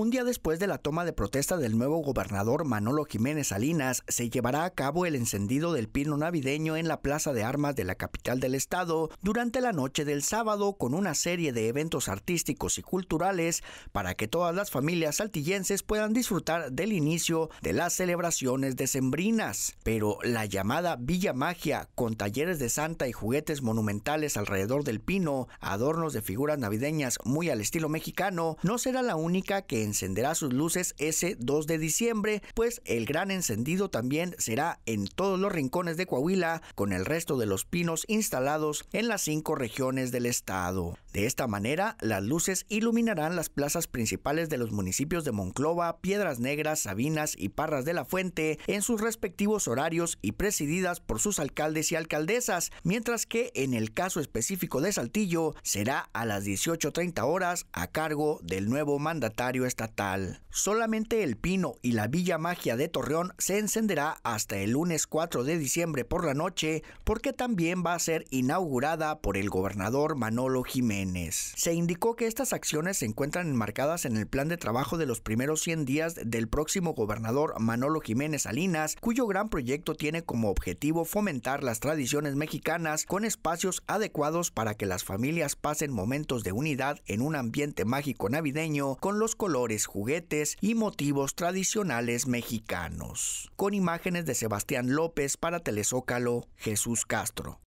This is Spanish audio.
Un día después de la toma de protesta del nuevo gobernador Manolo Jiménez Salinas, se llevará a cabo el encendido del pino navideño en la Plaza de Armas de la capital del estado durante la noche del sábado con una serie de eventos artísticos y culturales para que todas las familias saltillenses puedan disfrutar del inicio de las celebraciones decembrinas. Pero la llamada Villa Magia, con talleres de Santa y juguetes monumentales alrededor del pino, adornos de figuras navideñas muy al estilo mexicano, no será la única que encenderá sus luces ese 2 de diciembre, pues el gran encendido también será en todos los rincones de Coahuila, con el resto de los pinos instalados en las cinco regiones del estado. De esta manera, las luces iluminarán las plazas principales de los municipios de Monclova, Piedras Negras, Sabinas y Parras de la Fuente en sus respectivos horarios y presididas por sus alcaldes y alcaldesas, mientras que en el caso específico de Saltillo será a las 18.30 horas a cargo del nuevo mandatario Solamente el Pino y la Villa Magia de Torreón se encenderá hasta el lunes 4 de diciembre por la noche porque también va a ser inaugurada por el gobernador Manolo Jiménez. Se indicó que estas acciones se encuentran enmarcadas en el plan de trabajo de los primeros 100 días del próximo gobernador Manolo Jiménez Salinas, cuyo gran proyecto tiene como objetivo fomentar las tradiciones mexicanas con espacios adecuados para que las familias pasen momentos de unidad en un ambiente mágico navideño con los colores juguetes y motivos tradicionales mexicanos. Con imágenes de Sebastián López para telesócalo Jesús Castro.